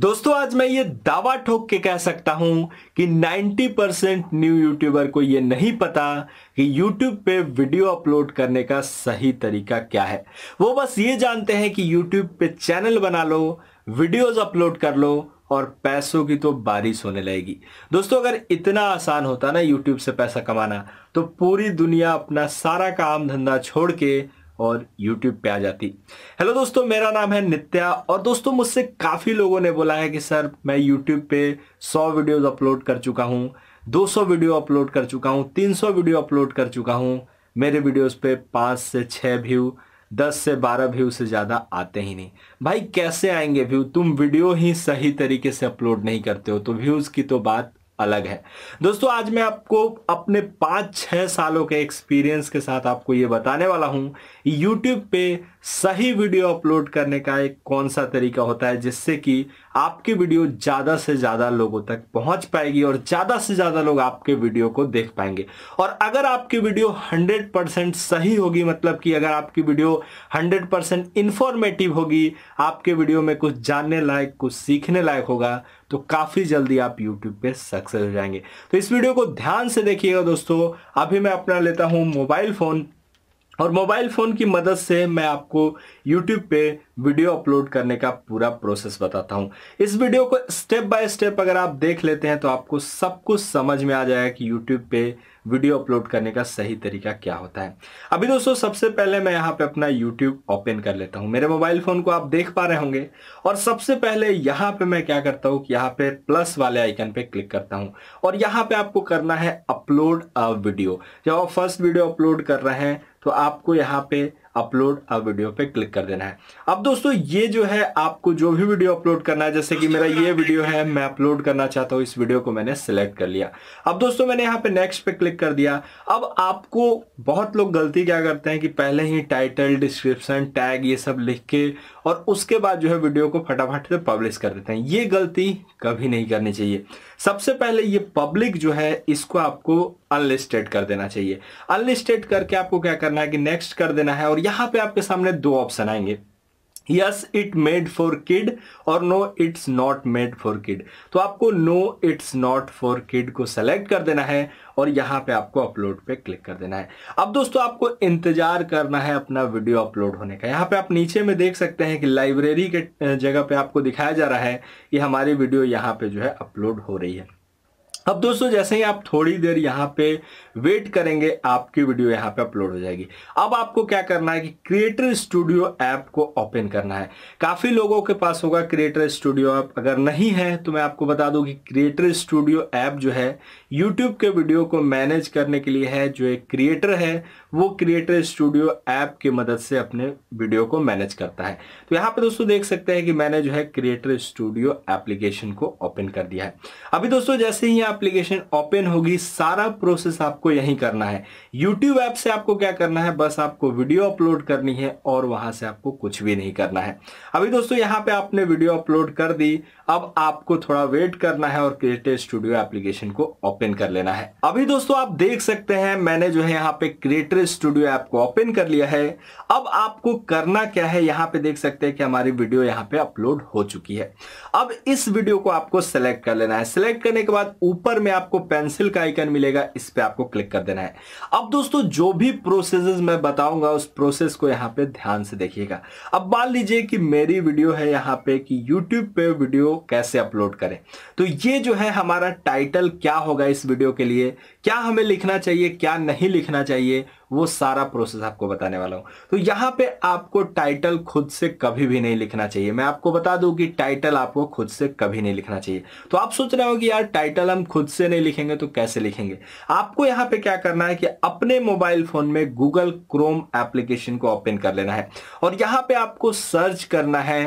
दोस्तों आज मैं ये दावा ठोक के कह सकता हूं कि 90 परसेंट न्यू यूट्यूबर को ये नहीं पता कि यूट्यूब पे वीडियो अपलोड करने का सही तरीका क्या है वो बस ये जानते हैं कि यूट्यूब पे चैनल बना लो वीडियोस अपलोड कर लो और पैसों की तो बारिश होने लगेगी दोस्तों अगर इतना आसान होता ना यूट्यूब से पैसा कमाना तो पूरी दुनिया अपना सारा काम धंधा छोड़ के और यूट्यूब पे आ जाती हेलो दोस्तों मेरा नाम है नित्या और दोस्तों मुझसे काफ़ी लोगों ने बोला है कि सर मैं यूट्यूब पे 100 वीडियोस अपलोड कर चुका हूँ 200 वीडियो अपलोड कर चुका हूँ 300 वीडियो अपलोड कर चुका हूँ मेरे वीडियोस पे पाँच से छः व्यू दस से बारह व्यू से ज़्यादा आते ही नहीं भाई कैसे आएंगे व्यू तुम वीडियो ही सही तरीके से अपलोड नहीं करते हो तो व्यूज़ की तो बात अलग है दोस्तों आज मैं आपको अपने पाँच छः सालों के एक्सपीरियंस के साथ आपको ये बताने वाला हूँ यूट्यूब पे सही वीडियो अपलोड करने का एक कौन सा तरीका होता है जिससे कि आपकी वीडियो ज़्यादा से ज़्यादा लोगों तक पहुँच पाएगी और ज़्यादा से ज़्यादा लोग आपके वीडियो को देख पाएंगे और अगर आपकी वीडियो हंड्रेड सही होगी मतलब कि अगर आपकी वीडियो हंड्रेड परसेंट इन्फॉर्मेटिव होगी आपके वीडियो में कुछ जानने लायक कुछ सीखने लायक होगा तो काफ़ी जल्दी आप यूट्यूब पे सक्सेस हो जाएंगे तो इस वीडियो को ध्यान से देखिएगा दोस्तों अभी मैं अपना लेता हूँ मोबाइल फ़ोन और मोबाइल फ़ोन की मदद से मैं आपको YouTube पे वीडियो अपलोड करने का पूरा प्रोसेस बताता हूँ इस वीडियो को स्टेप बाय स्टेप अगर आप देख लेते हैं तो आपको सब कुछ समझ में आ जाएगा कि YouTube पे वीडियो अपलोड करने का सही तरीका क्या होता है अभी दोस्तों सबसे पहले मैं यहाँ पे अपना यूट्यूब ओपन कर लेता हूँ मेरे मोबाइल फोन को आप देख पा रहे होंगे और सबसे पहले यहाँ पे मैं क्या करता हूँ यहाँ पे प्लस वाले आइकन पे क्लिक करता हूँ और यहाँ पे आपको करना है अपलोड अ वीडियो जब आप फर्स्ट वीडियो अपलोड कर रहे हैं तो आपको यहाँ पे अपलोड अ वीडियो पे क्लिक कर देना है अब दोस्तों ये जो है आपको जो भी वीडियो अपलोड करना है जैसे कि मेरा ये वीडियो है मैं अपलोड करना चाहता हूँ इस वीडियो को मैंने सेलेक्ट कर लिया अब दोस्तों मैंने यहाँ पे नेक्स्ट पे क्लिक कर दिया अब आपको बहुत लोग गलती क्या करते हैं कि पहले ही टाइटल डिस्क्रिप्शन टैग ये सब लिख के और उसके बाद जो है वीडियो को फटाफट से पब्लिश कर देते हैं ये गलती कभी नहीं करनी चाहिए सबसे पहले ये पब्लिक जो है इसको आपको अनलिस्टेड कर देना चाहिए अनलिस्टेड करके आपको क्या करना है कि नेक्स्ट कर देना है और यहां पे आपके सामने दो ऑप्शन आएंगे yes it made for kid और no it's not made for kid तो आपको no it's not for kid को सेलेक्ट कर देना है और यहाँ पे आपको अपलोड पे क्लिक कर देना है अब दोस्तों आपको इंतजार करना है अपना वीडियो अपलोड होने का यहाँ पे आप नीचे में देख सकते हैं कि लाइब्रेरी के जगह पे आपको दिखाया जा रहा है कि हमारी वीडियो यहाँ पे जो है अपलोड हो रही है अब दोस्तों जैसे ही आप थोड़ी देर यहाँ पे वेट करेंगे आपकी वीडियो यहाँ पे अपलोड हो जाएगी अब आपको क्या करना है कि क्रिएटर स्टूडियो ऐप को ओपन करना है काफ़ी लोगों के पास होगा क्रिएटर स्टूडियो ऐप अगर नहीं है तो मैं आपको बता दूं कि क्रिएटर स्टूडियो ऐप जो है यूट्यूब के वीडियो को मैनेज करने के लिए है जो एक क्रिएटर है वो क्रिएटर स्टूडियो ऐप की मदद से अपने वीडियो को मैनेज करता है तो यहाँ पर दोस्तों देख सकते हैं कि मैंने जो है क्रिएटर स्टूडियो एप्लीकेशन को ओपन कर दिया है अभी दोस्तों जैसे ही आप एप्लीकेशन ओपन होगी सारा प्रोसेस आपको यही करना है यूट्यूब ऐप से आपको क्या करना है बस आपको वीडियो अपलोड करनी है और वहां से आपको कुछ भी नहीं करना है अभी दोस्तों यहां पे आपने वीडियो अपलोड कर दी अब आपको थोड़ा वेट करना है और क्रिएटिव स्टूडियो एप्लीकेशन को ओपन कर लेना है अभी दोस्तों आप देख सकते हैं मैंने जो है यहाँ पे क्रिएटर स्टूडियो ऐप को ओपन कर लिया है अब आपको करना क्या है यहाँ पे देख सकते हैं कि हमारी वीडियो यहाँ पे अपलोड हो चुकी है अब इस वीडियो को आपको सेलेक्ट कर लेना है सिलेक्ट करने के बाद ऊपर ऊपर में आपको पेंसिल का आइकन मिलेगा इस पर आपको क्लिक कर देना है अब दोस्तों जो भी प्रोसेस मैं बताऊंगा उस प्रोसेस को यहाँ पे ध्यान से देखिएगा अब मान लीजिए कि मेरी वीडियो है यहाँ पे कि YouTube पे वीडियो कैसे अपलोड करें तो ये जो है हमारा टाइटल क्या होगा इस वीडियो के लिए क्या हमें लिखना चाहिए क्या नहीं लिखना चाहिए वो सारा प्रोसेस आपको बताने वाला हूं तो यहां पे आपको टाइटल खुद से कभी भी नहीं लिखना चाहिए मैं आपको बता दूं कि टाइटल आपको खुद से कभी नहीं लिखना चाहिए तो आप सोच रहे हो कि यार टाइटल हम खुद से नहीं लिखेंगे तो कैसे लिखेंगे आपको यहां पे क्या करना है कि अपने मोबाइल फोन में गूगल क्रोम एप्लीकेशन को ओपन कर लेना है और यहां पर आपको सर्च करना है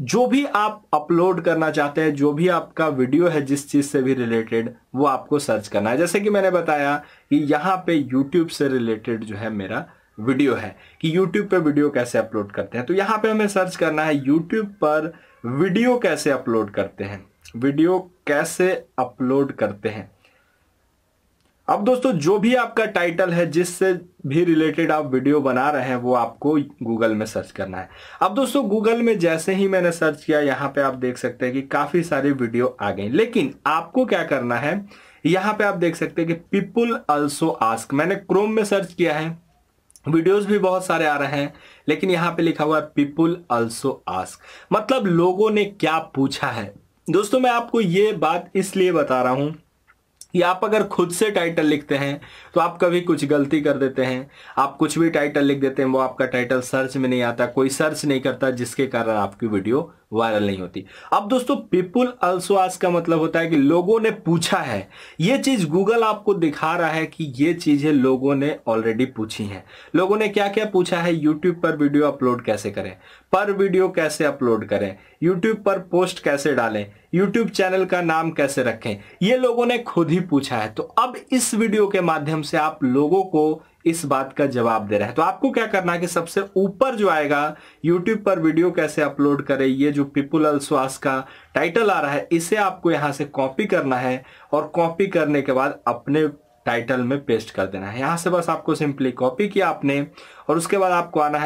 जो भी आप अपलोड करना चाहते हैं जो भी आपका वीडियो है जिस चीज से भी रिलेटेड वो आपको सर्च करना है जैसे कि मैंने बताया कि यहाँ पे यूट्यूब से रिलेटेड जो है मेरा वीडियो है कि यूट्यूब पे वीडियो कैसे अपलोड करते हैं तो यहाँ पे हमें सर्च करना है यूट्यूब पर वीडियो कैसे अपलोड करते हैं वीडियो कैसे अपलोड करते हैं अब दोस्तों जो भी आपका टाइटल है जिससे भी रिलेटेड आप वीडियो बना रहे हैं वो आपको गूगल में सर्च करना है अब दोस्तों गूगल में जैसे ही मैंने सर्च किया यहाँ पे आप देख सकते हैं कि काफी सारी वीडियो आ गई लेकिन आपको क्या करना है यहाँ पे आप देख सकते हैं कि पीपुल अल्सो आस्क मैंने क्रोम में सर्च किया है वीडियोस भी बहुत सारे आ रहे हैं लेकिन यहाँ पे लिखा हुआ है पीपुल अल्सो आस्क मतलब लोगों ने क्या पूछा है दोस्तों मैं आपको ये बात इसलिए बता रहा हूँ या आप अगर खुद से टाइटल लिखते हैं तो आप कभी कुछ गलती कर देते हैं आप कुछ भी टाइटल लिख देते हैं वो आपका टाइटल सर्च में नहीं आता कोई सर्च नहीं करता जिसके कारण आपकी वीडियो वायरल नहीं होती अब दोस्तों पीपुल अल्सो आज का मतलब होता है कि लोगों ने पूछा है ये चीज गूगल आपको दिखा रहा है कि ये चीजें लोगों ने ऑलरेडी पूछी हैं लोगों ने क्या क्या पूछा है यूट्यूब पर वीडियो अपलोड कैसे करें पर वीडियो कैसे अपलोड करें यूट्यूब पर पोस्ट कैसे डालें यूट्यूब चैनल का नाम कैसे रखें ये लोगों ने खुद ही पूछा है तो अब इस वीडियो के माध्यम से आप लोगों को इस बात का जवाब दे रहा है तो आपको क्या करना है कि सबसे ऊपर जो आएगा यूट्यूब पर वीडियो कैसे अपलोड करें ये जो पिपुल अलस्वास का टाइटल आ रहा है इसे आपको यहां से कॉपी करना है और कॉपी करने के बाद अपने टाइटल में पेस्ट कर देना है यहां से बस आपको सिंपली कॉपी किया आपने और उसके बाद आपको आना है